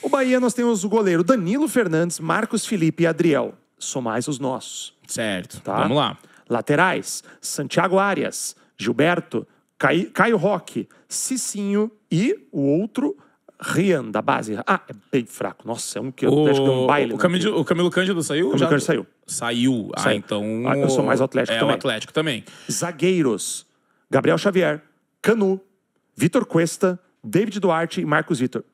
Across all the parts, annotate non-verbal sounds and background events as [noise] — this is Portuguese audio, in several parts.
O Bahia nós temos o goleiro Danilo Fernandes, Marcos Felipe e Adriel. Somais os nossos. Certo. Tá? Vamos lá. Laterais: Santiago Arias, Gilberto, Caio, Caio Roque, Cicinho e o outro. Rian, da base. Ah, é bem fraco. Nossa, é um que o... acho que é um baile. O Camilo, o Camilo Cândido saiu? O Camilo já... Cândido saiu. Saiu. Ah, saiu. então. Ah, eu sou mais Atlético é, também. É, o Atlético também. Zagueiros: Gabriel Xavier, Canu, Vitor Cuesta, David Duarte e Marcos Vitor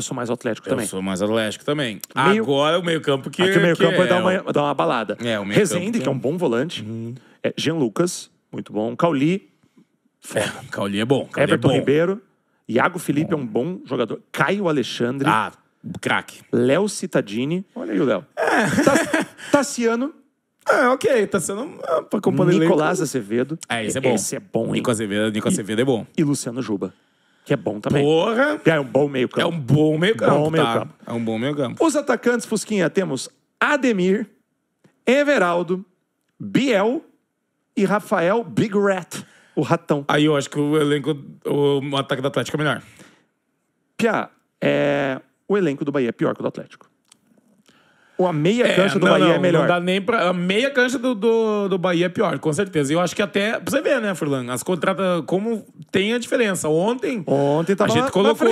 eu sou mais atlético também. Eu sou mais atlético também. Meio... Agora o meio-campo que. Aqui o meio-campo vai, é, dar é, uma, é dar uma balada. É, o meio Rezende, que é um né? bom volante. Uhum. É, Jean Lucas, muito bom. Cauli. É, Cauli é bom. Cauli é Everton é bom. Ribeiro. Iago Felipe bom. é um bom jogador. Caio Alexandre. Ah, craque. Léo Citadini. Olha aí o Léo. É. Tassiano. [laughs] É, ok, tá sendo pra Nicolás Azevedo. É, esse é bom. Esse é bom, hein? Nico Azevedo, Nico Azevedo é bom. E Luciano Juba. Que é bom também. Porra! É um bom meio-campo. É um bom meio-campo. Tá? É bom meio campo. Tá. É um bom meio-campo. Os atacantes, Fusquinha, temos Ademir, Everaldo, Biel e Rafael Big Rat, o ratão. Aí eu acho que o elenco, o ataque do Atlético é melhor. Pia, é, o elenco do Bahia é pior que o do Atlético ou a meia é, cancha do não, Bahia é não, é melhor? Não dá nem pra. A meia cancha do, do, do Bahia é pior, com certeza. E eu acho que até. Pra você ver, né, Furlan? As contratas. Como tem a diferença. Ontem. Ontem tava A gente colocou.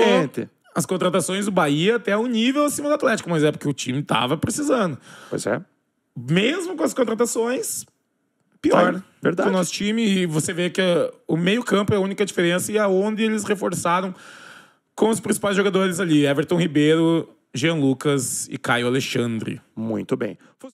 As contratações do Bahia até um nível acima do Atlético, mas é porque o time tava precisando. Pois é. Mesmo com as contratações, pior Sim, tá, verdade. o nosso time. E você vê que o meio-campo é a única diferença e aonde é eles reforçaram com os principais jogadores ali. Everton Ribeiro, Jean Lucas e Caio Alexandre. Muito bem.